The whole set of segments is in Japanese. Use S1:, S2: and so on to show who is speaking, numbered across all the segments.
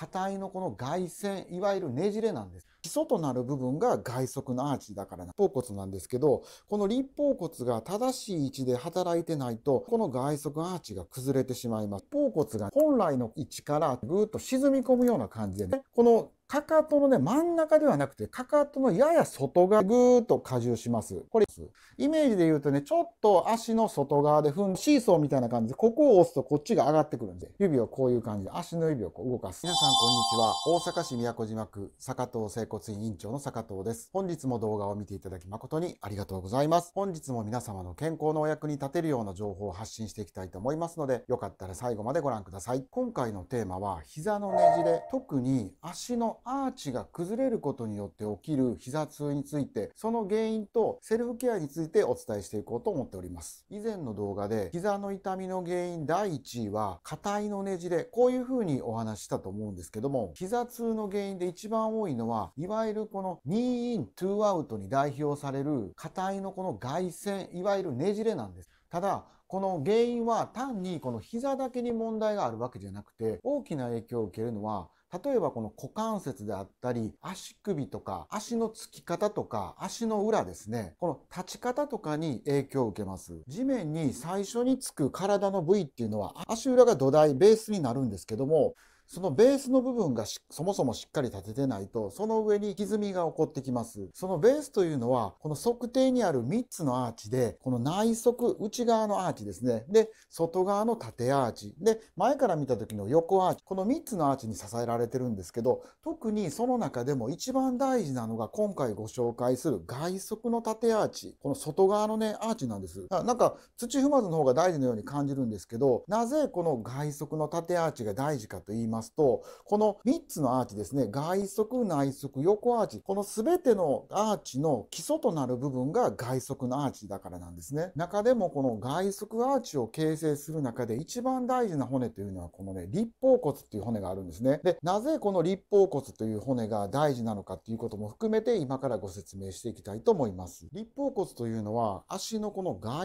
S1: 硬いのこの外線、いわゆるねじれなんです。基礎となる部分が外側のアーチだからな、立方骨なんですけど、この立方骨が正しい位置で働いてないと、この外側アーチが崩れてしまいます。立方骨が本来の位置からぐーっと沈み込むような感じでね、このかかとのね、真ん中ではなくて、かかとのやや外側、ぐーっと荷重します。これ、イメージで言うとね、ちょっと足の外側で踏んシーソーみたいな感じで、ここを押すとこっちが上がってくるんで、指をこういう感じで、足の指をこう動かす。皆さん、こんにちは。大阪市宮古島区、坂東整骨院院長の坂東です。本日も動画を見ていただき誠にありがとうございます。本日も皆様の健康のお役に立てるような情報を発信していきたいと思いますので、よかったら最後までご覧ください。今回のテーマは、膝のねじれ、特に足のアーチが崩れることによって起きる膝痛について、その原因とセルフケアについてお伝えしていこうと思っております。以前の動画で膝の痛みの原因第1位は、硬いのねじれ、こういう風にお話したと思うんですけども、膝痛の原因で一番多いのは、いわゆるこの2イン2アウトに代表される硬いのこの外旋、いわゆるねじれなんです。ただ、この原因は単にこの膝だけに問題があるわけじゃなくて、大きな影響を受けるのは、例えばこの股関節であったり、足首とか、足のつき方とか、足の裏ですね、この立ち方とかに影響を受けます。地面に最初につく体の部位っていうのは、足裏が土台、ベースになるんですけども、そのベースの部分がそもそもしっかり立ててないと、その上に歪みが起こってきます。そのベースというのは、この測定にある3つのアーチで、この内側、内側のアーチですね。で、外側の縦アーチ。で、前から見た時の横アーチ。この3つのアーチに支えられてるんですけど、特にその中でも一番大事なのが、今回ご紹介する外側の縦アーチ。この外側のね、アーチなんです。なんか、土踏まずの方が大事のように感じるんですけど、なぜこの外側の縦アーチが大事かと言いますますと、この3つのアーチですね、外側、内側、横アーチ、この全てのアーチの基礎となる部分が外側のアーチだからなんですね。中でもこの外側アーチを形成する中で一番大事な骨というのはこのね、立方骨っていう骨があるんですね。で、なぜこの立方骨という骨が大事なのかっていうことも含めて今からご説明していきたいと思います。立方骨というのは足のこの外側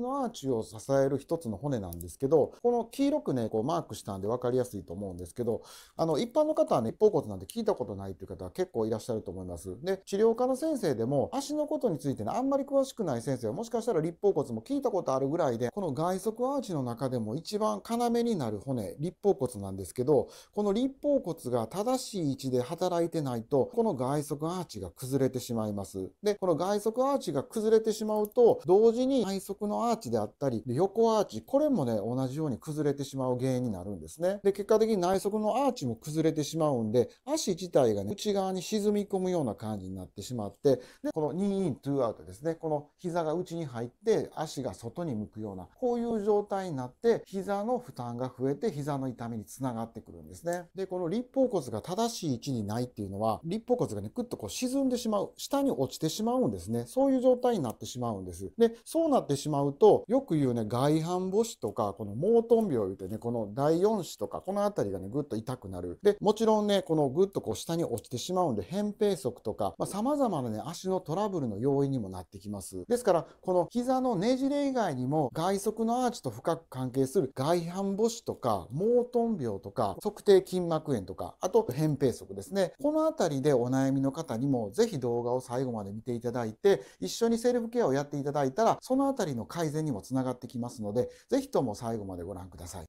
S1: のアーチを支える一つの骨なんですけど、この黄色くね、こうマークしたんで分かりやすいと思うんですけどけどあの一般の方はね一方骨なんて聞いたことないっていう方は結構いらっしゃると思いますで治療科の先生でも足のことについてねあんまり詳しくない先生はもしかしたら立方骨も聞いたことあるぐらいでこの外側アーチの中でも一番要になる骨立方骨なんですけどこの立方骨が正しい位置で働いてないとこの外側アーチが崩れてしまいますでこの外側アーチが崩れてしまうと同時に内側のアーチであったり横アーチこれもね同じように崩れてしまう原因になるんですねで結果的に内側このアーチも崩れてしまうんで、足自体がね、内側に沈み込むような感じになってしまって、で、この2イン2アウトですね、この膝が内に入って、足が外に向くような、こういう状態になって、膝の負担が増えて、膝の痛みにつながってくるんですね。で、この立方骨が正しい位置にないっていうのは、立方骨がね、ぐっとこう沈んでしまう、下に落ちてしまうんですね。そういう状態になってしまうんです。で、そうなってしまうと、よく言うね、外反母趾とか、このトン病言うてね、この第4趾とか、この辺りがね、ぐっと痛くなる。で、もちろんね、このぐっとこう下に落ちてしまうんで、扁平足とか、まあ、様々なね、足のトラブルの要因にもなってきます。ですから、この膝のねじれ以外にも、外側のアーチと深く関係する外反母趾とか、トン病とか、測定筋膜炎とか、あと、扁平足ですね。この辺りでお悩みの方にも、ぜひ動画を最後まで見ていただいて、一緒にセルフケアをやっていただいたら、その辺りの改善にもつながってきますので、ぜひとも最後までご覧ください。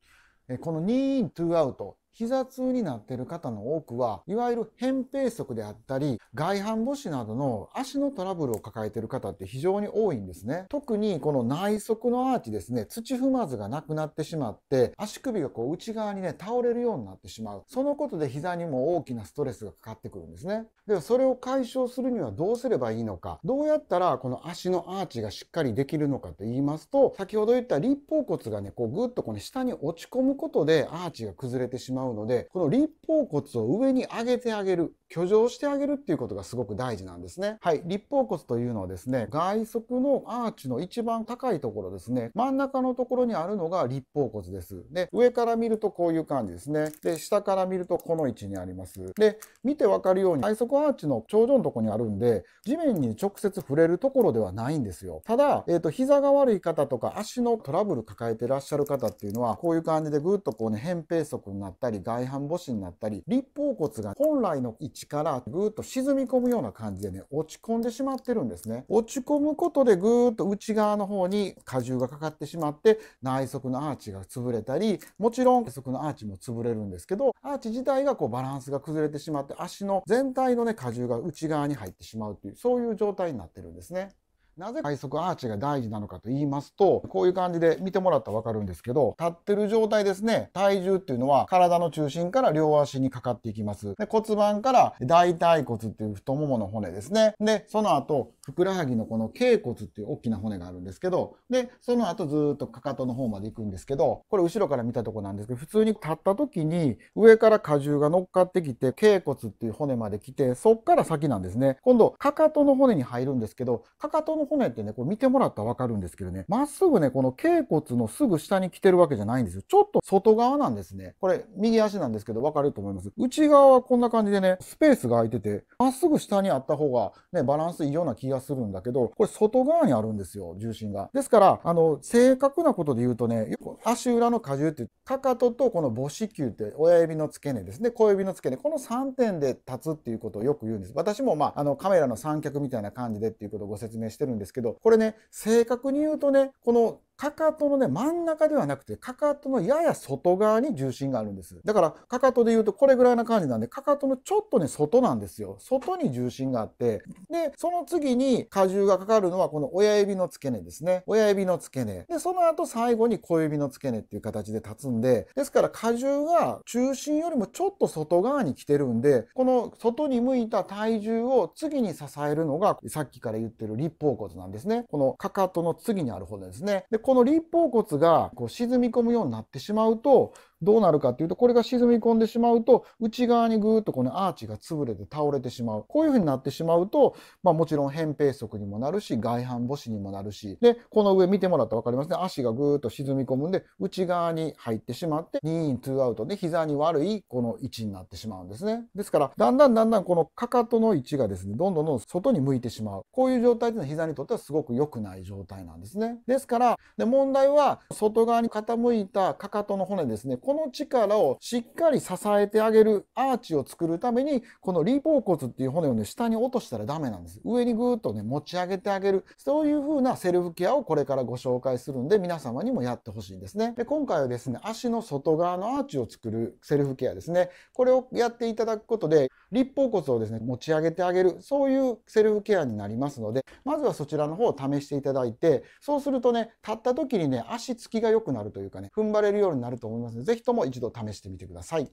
S1: この2イン2アウト膝痛になっている方の多くは、いわゆる扁平足であったり、外反母趾などの足のトラブルを抱えている方って非常に多いんですね。特にこの内側のアーチですね、土踏まずがなくなってしまって、足首がこう内側にね、倒れるようになってしまう。そのことで膝にも大きなストレスがかかってくるんですね。では、それを解消するにはどうすればいいのか。どうやったらこの足のアーチがしっかりできるのかと言いますと、先ほど言った立方骨がね、こうグッとこの下に落ち込むことでアーチが崩れてしまう。まうのでこの立方骨を上に上げてあげる居上してあげるっていうことがすごく大事なんですね。はい。立方骨というのはですね、外側のアーチの一番高いところですね。真ん中のところにあるのが立方骨です。で、上から見るとこういう感じですね。で、下から見るとこの位置にあります。で、見てわかるように、外側アーチの頂上のとこにあるんで、地面に直接触れるところではないんですよ。ただ、えっ、ー、と、膝が悪い方とか足のトラブル抱えてらっしゃる方っていうのは、こういう感じでぐっとこうね、扁平足になったり、たり外反母趾になったり立方骨が本来の位置からぐーっと沈み込むような感じでね落ち込んでしまってるんですね落ち込むことでぐーっと内側の方に荷重がかかってしまって内側のアーチが潰れたりもちろん内側のアーチも潰れるんですけどアーチ自体がこうバランスが崩れてしまって足の全体のね荷重が内側に入ってしまうというそういう状態になってるんですね。なぜ快速アーチが大事なのかと言いますと、こういう感じで見てもらったらわかるんですけど、立ってる状態ですね、体重っていうのは体の中心から両足にかかっていきます。で骨盤から大腿骨っていう太ももの骨ですね。で、その後、ふくらはぎのこの脛骨っていう大きな骨があるんですけど、で、その後ずっとかかとの方まで行くんですけど、これ後ろから見たとこなんですけど、普通に立った時に上から荷重が乗っかってきて、脛骨っていう骨まで来て、そっから先なんですね。今度、かかとの骨に入るんですけど、かかとのの骨ってね、これ見てもらったらわかるんですけどね、まっすぐね、この脛骨のすぐ下に来てるわけじゃないんですよ。ちょっと外側なんですね。これ、右足なんですけど、わかると思います。内側はこんな感じでね、スペースが空いてて、まっすぐ下にあった方がね、バランスいいような気がするんだけど、これ外側にあるんですよ、重心が。ですから、あの、正確なことで言うとね、よく足裏の荷重って、かかととこの母子球って親指の付け根ですね、小指の付け根、この3点で立つっていうことをよく言うんです。私もまあ、あの、カメラの三脚みたいな感じでっていうことをご説明してるるんですけどこれね正確に言うとねこのかかとのね、真ん中ではなくて、かかとのやや外側に重心があるんです。だから、かかとで言うとこれぐらいな感じなんで、かかとのちょっとね、外なんですよ。外に重心があって、で、その次に荷重がかかるのはこの親指の付け根ですね。親指の付け根。で、その後最後に小指の付け根っていう形で立つんで、ですから荷重が中心よりもちょっと外側に来てるんで、この外に向いた体重を次に支えるのが、さっきから言ってる立方骨なんですね。このかかとの次にある方ですね。で、この立方骨がこう沈み込むようになってしまうとどうなるかっていうと、これが沈み込んでしまうと、内側にぐーっとこのアーチが潰れて倒れてしまう。こういうふうになってしまうと、まあもちろん扁平足にもなるし、外反母趾にもなるし、で、この上見てもらったらわかりますね。足がぐーっと沈み込むんで、内側に入ってしまって、2イン2アウトで膝に悪いこの位置になってしまうんですね。ですから、だんだんだんだんこのかかとの位置がですね、どんどんどん外に向いてしまう。こういう状態っていうのは膝にとってはすごく良くない状態なんですね。ですから、で問題は、外側に傾いたかかとの骨ですね。この力をしっかり支えてあげるアーチを作るためにこのリポー骨っていう骨をね下に落としたらダメなんです上にぐーっとね持ち上げてあげるそういう風なセルフケアをこれからご紹介するんで皆様にもやってほしいんですねで今回はですね足の外側のアーチを作るセルフケアですねこれをやっていただくことで立方骨をですね持ち上げてあげるそういうセルフケアになりますのでまずはそちらの方を試していただいてそうするとね立った時にね足つきが良くなるというかね踏ん張れるようになると思いますので人も一度試してみてください。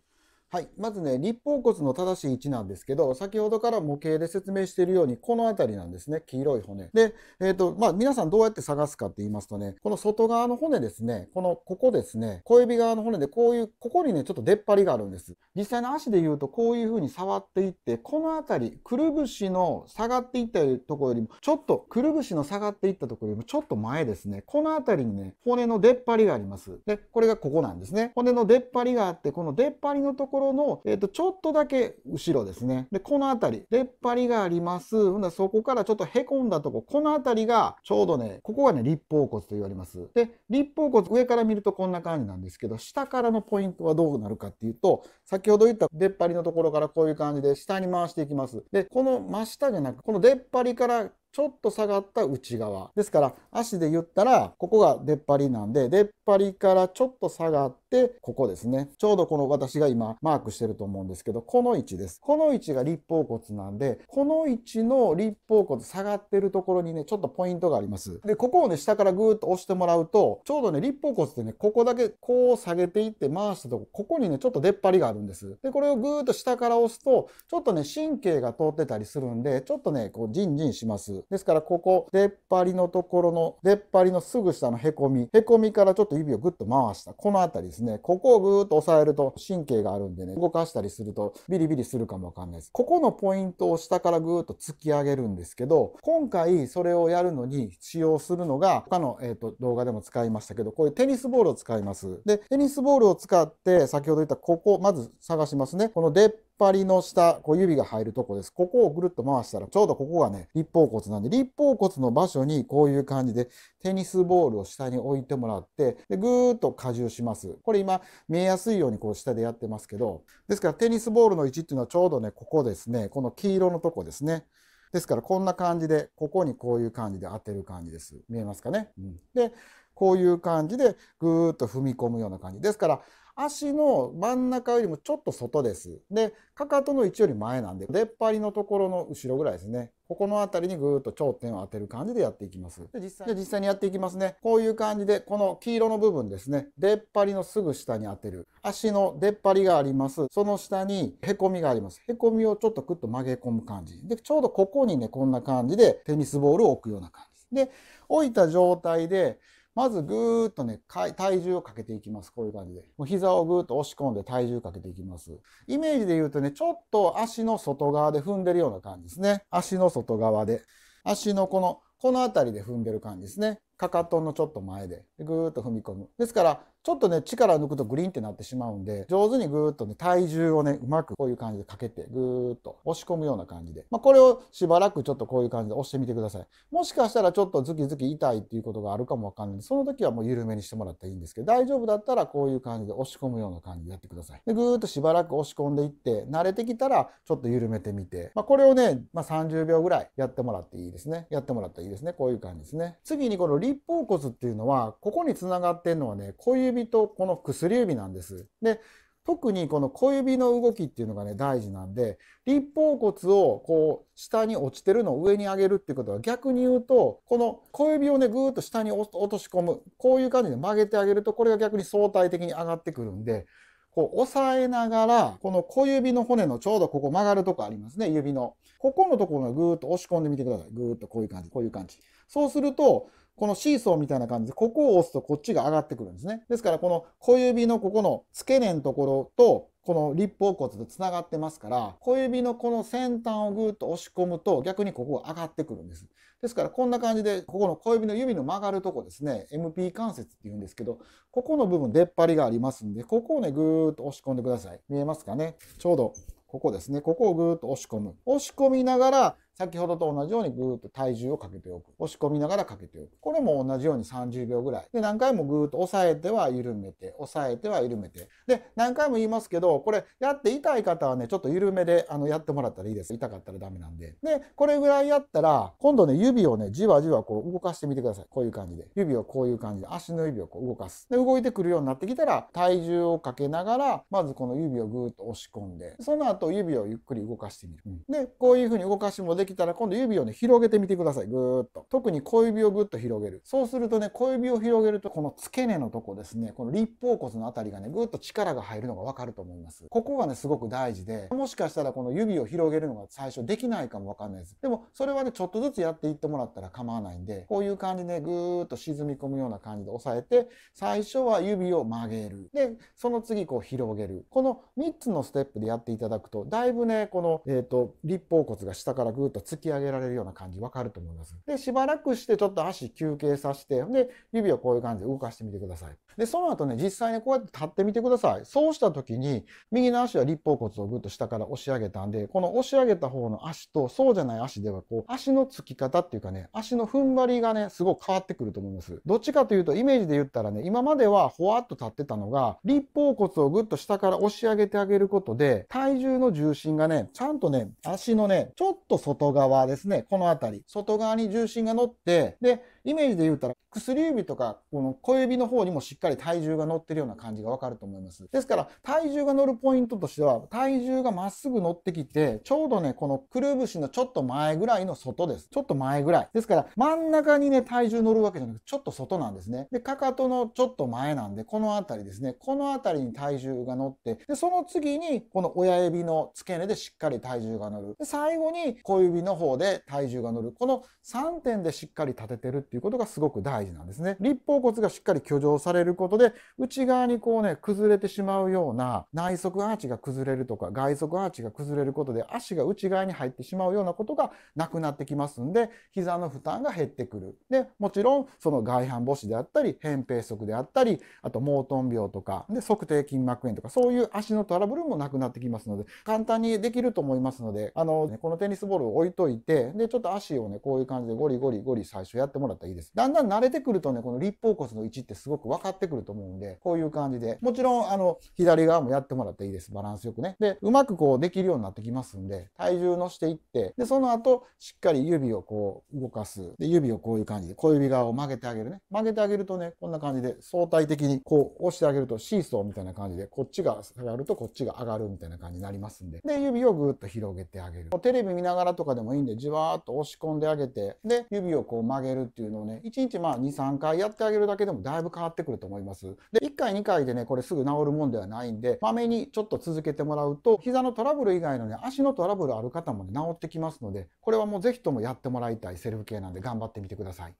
S1: はい、まずね立方骨の正しい位置なんですけど先ほどから模型で説明しているようにこの辺りなんですね黄色い骨で、えーとまあ、皆さんどうやって探すかって言いますとねこの外側の骨ですねこのここですね小指側の骨でこういうここにねちょっと出っ張りがあるんです実際の足で言うとこういう風に触っていってこの辺りくるぶしの下がっていったところよりもちょっとくるぶしの下がっていったところよりもちょっと前ですねこの辺りにね骨の出っ張りがありますでこれがここなんですね骨の出っ張りがあってこの出っ張りのところころの、えー、とちょっとだけ後ろですね。で、この辺り、出っ張りがあります。ほんなそこからちょっとへこんだとこ、この辺りがちょうどね、ここがね、立方骨と言われます。で、立方骨、上から見るとこんな感じなんですけど、下からのポイントはどうなるかっていうと、先ほど言った出っ張りのところからこういう感じで下に回していきます。で、この真下じゃなく、この出っ張りからちょっと下がった内側。ですから、足で言ったら、ここが出っ張りなんで、出っ張りからちょっと下がって、ここですね。ちょうどこの私が今マークしてると思うんですけど、この位置です。この位置が立方骨なんで、この位置の立方骨下がってるところにね、ちょっとポイントがあります。で、ここをね、下からぐーっと押してもらうと、ちょうどね、立方骨ってね、ここだけこう下げていって回したとこ、ここにね、ちょっと出っ張りがあるんです。で、これをぐーっと下から押すと、ちょっとね、神経が通ってたりするんで、ちょっとね、こう、ジンジンします。ですからここ出っ張りのところの出っ張りのすぐ下のへこみへこみからちょっと指をぐっと回したこのあたりですねここをぐーっと押さえると神経があるんでね動かしたりするとビリビリするかもわかんないですここのポイントを下からぐーっと突き上げるんですけど今回それをやるのに使用するのが他の、えーと、と動画でも使いましたけどこういうテニスボールを使いますでテニスボールを使って先ほど言ったここまず探しますねこの出っ張りの下、こう指が入るとこです。ここをぐるっと回したら、ちょうどここがね、立方骨なんで、立方骨の場所にこういう感じで、テニスボールを下に置いてもらって、で、ぐーっと荷重します。これ今、見えやすいようにこう下でやってますけど、ですからテニスボールの位置っていうのはちょうどね、ここですね、この黄色のとこですね。ですからこんな感じで、ここにこういう感じで当てる感じです。見えますかね。うん、で、こういう感じで、ぐーっと踏み込むような感じ。ですから、足の真ん中よりもちょっと外です。で、かかとの位置より前なんで、出っ張りのところの後ろぐらいですね。ここの辺りにぐーっと頂点を当てる感じでやっていきます。で、実際実際にやっていきますね。こういう感じで、この黄色の部分ですね。出っ張りのすぐ下に当てる。足の出っ張りがあります。その下にへこみがあります。凹みをちょっとクッと曲げ込む感じ。で、ちょうどここにね、こんな感じでテニスボールを置くような感じ。で、置いた状態で、まずぐーっとね、体重をかけていきます。こういう感じで。もう膝をぐーっと押し込んで体重かけていきます。イメージで言うとね、ちょっと足の外側で踏んでるような感じですね。足の外側で。足のこの、この辺りで踏んでる感じですね。かかとのちょっと前で。ぐーっと踏み込む。ですから、ちょっとね、力抜くとグリーンってなってしまうんで、上手にぐーっとね、体重をね、うまくこういう感じでかけて、ぐーっと押し込むような感じで、まあ、これをしばらくちょっとこういう感じで押してみてください。もしかしたらちょっとズキズキ痛いっていうことがあるかもわかんないんで、その時はもう緩めにしてもらったらいいんですけど、大丈夫だったらこういう感じで押し込むような感じでやってください。で、ぐーっとしばらく押し込んでいって、慣れてきたらちょっと緩めてみて、まあ、これをね、まあ、30秒ぐらいやってもらっていいですね。やってもらったらいいですね。こういう感じですね。次にこの立方骨っていうのは、ここにつながってんのはね、小指指とこの薬指なんです。で特にこの小指の動きっていうのがね大事なんで立方骨をこう下に落ちてるのを上に上げるっていうことは逆に言うとこの小指をねぐーっと下に落とし込むこういう感じで曲げてあげるとこれが逆に相対的に上がってくるんでこう押さえながらこの小指の骨のちょうどここ曲がるとこありますね指のここのところをぐーっと押し込んでみてくださいぐーっとこういう感じこういう感じそうするとこのシーソーみたいな感じで、ここを押すとこっちが上がってくるんですね。ですから、この小指のここの付け根のところと、この立方骨とつながってますから小指のこの先端をぐーっと押し込むと逆にここが上がってくるんですですからこんな感じでここの小指の指の曲がるとこですね MP 関節っていうんですけどここの部分出っ張りがありますんでここをねぐーっと押し込んでください見えますかねちょうどここですねここをぐーっと押し込む押し込みながら先ほどと同じようにぐーっと体重をかけておく。押し込みながらかけておく。これも同じように30秒ぐらい。で、何回もぐーっと押さえては緩めて、押さえては緩めて。で、何回も言いますけど、これやって痛い方はね、ちょっと緩めであのやってもらったらいいです。痛かったらダメなんで。で、これぐらいやったら、今度ね、指をね、じわじわこう動かしてみてください。こういう感じで。指をこういう感じで、足の指をこう動かす。で、動いてくるようになってきたら、体重をかけながら、まずこの指をぐーっと押し込んで、その後指をゆっくり動かしてみる。うん、で、こういうふうに動かしもでききたら今度指をね広げてみてくださいぐーっと特に小指をぐっと広げるそうするとね小指を広げるとこの付け根のとこですねこの立方骨の辺りがねぐっと力が入るのがわかると思いますここがねすごく大事でもしかしたらこの指を広げるのが最初できないかもわかんないですでもそれはねちょっとずつやっていってもらったら構わないんでこういう感じでぐーっと沈み込むような感じで押さえて最初は指を曲げるでその次こう広げるこの3つのステップでやっていただくとだいぶねこの、えーと、と立方骨が下からぐーっとと突き上げられるような感じわかると思います。で、しばらくしてちょっと足休憩させて、で、指をこういう感じで動かしてみてください。で、その後ね、実際にこうやって立ってみてください。そうした時に、右の足は立方骨をぐっと下から押し上げたんで、この押し上げた方の足と、そうじゃない足では、こう、足のつき方っていうかね、足の踏ん張りがね、すごく変わってくると思います。どっちかというと、イメージで言ったらね、今まではほわっと立ってたのが、立方骨をぐっと下から押し上げてあげることで、体重の重心がね、ちゃんとね、足のね、ちょっと外側ですね、この辺り、外側に重心が乗って、で、イメージで言うたら薬指とかこの小指の方にもしっかり体重が乗ってるような感じがわかると思いますですから体重が乗るポイントとしては体重がまっすぐ乗ってきてちょうどねこのくるぶしのちょっと前ぐらいの外ですちょっと前ぐらいですから真ん中にね体重乗るわけじゃなくてちょっと外なんですねでかかとのちょっと前なんでこの辺りですねこの辺りに体重が乗ってでその次にこの親指の付け根でしっかり体重が乗るで最後に小指の方で体重が乗るこの3点でしっかり立ててるっていういうことがすごく大事なんですね。立方骨がしっかり挙上されることで内側にこうね崩れてしまうような内側アーチが崩れるとか外側アーチが崩れることで足が内側に入ってしまうようなことがなくなってきますんで膝の負担が減ってくる。でもちろんその外反母趾であったり扁平足であったりあとモートン病とかで足底筋膜炎とかそういう足のトラブルもなくなってきますので簡単にできると思いますのであの、ね、このテニスボールを置いといてでちょっと足をねこういう感じでゴリゴリゴリ最初やってもらってったらいいです。だんだん慣れてくるとね、この立方骨の位置ってすごく分かってくると思うんで、こういう感じで、もちろん、あの、左側もやってもらっていいです。バランスよくね。で、うまくこうできるようになってきますんで、体重乗していって、で、その後、しっかり指をこう動かす。で、指をこういう感じで、小指側を曲げてあげるね。曲げてあげるとね、こんな感じで相対的にこう押してあげるとシーソーみたいな感じで、こっちが下がるとこっちが上がるみたいな感じになりますんで。で、指をぐーっと広げてあげる。テレビ見ながらとかでもいいんで、じわーっと押し込んであげて、で、指をこう曲げるっていううのをね、1日まあ2、3回やってあげるだけでもだいぶ変わってくると思います。で、1回、2回でね、これすぐ治るもんではないんで、まめにちょっと続けてもらうと、膝のトラブル以外のね、足のトラブルある方もね、治ってきますので、これはもうぜひともやってもらいたいセルフケアなんで頑張ってみてください。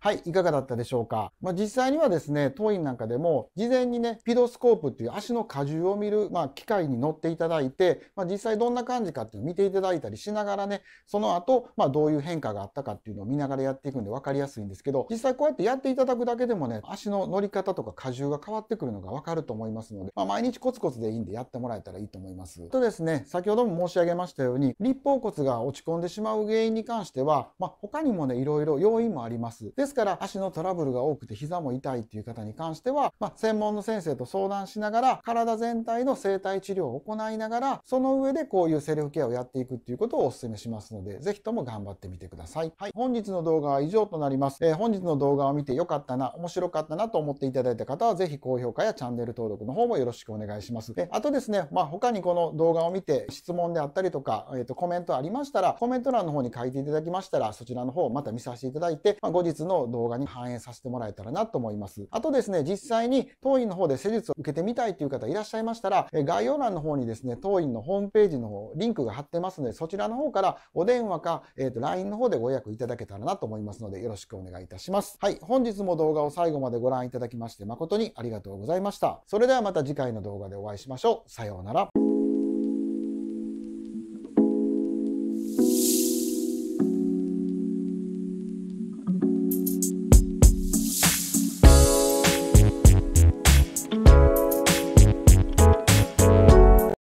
S1: はい、いかがだったでしょうか。まあ、実際にはですね、当院なんかでも、事前にね、ピドスコープっていう足の荷重を見る、まあ、機械に乗っていただいて、まあ、実際どんな感じかっていうのを見ていただいたりしながらね、その後、まあ、どういう変化があったかっていうのを見ながらやっていくんで分かりやすいんですけど、実際こうやってやっていただくだけでもね、足の乗り方とか荷重が変わってくるのが分かると思いますので、まあ、毎日コツコツでいいんでやってもらえたらいいと思います。とですね、先ほども申し上げましたように、立方骨が落ち込んでしまう原因に関しては、まあ、他にもね、いろいろ要因もあります。でですから足のトラブルが多くて膝も痛いっていう方に関しては、まあ、専門の先生と相談しながら体全体の整体治療を行いながらその上でこういうセルフケアをやっていくっていうことをお勧めしますので是非とも頑張ってみてください。はい、本日の動画は以上となります。えー、本日の動画を見て良かったな面白かったなと思っていただいた方は是非高評価やチャンネル登録の方もよろしくお願いします。であとですね、まあ、他にこの動画を見て質問であったりとか、えー、とコメントありましたらコメント欄の方に書いていただきましたらそちらの方をまた見させていただいて、まあ、後日のを動画に反映させてもらえたらなと思います。あとですね、実際に当院の方で施術を受けてみたいという方いらっしゃいましたら、概要欄の方にですね、当院のホームページの方、リンクが貼ってますので、そちらの方からお電話か、えー、と LINE の方でご予約いただけたらなと思いますので、よろしくお願いいたします。はい、本日も動画を最後までご覧いただきまして誠にありがとうございました。それではまた次回の動画でお会いしましょう。さようなら。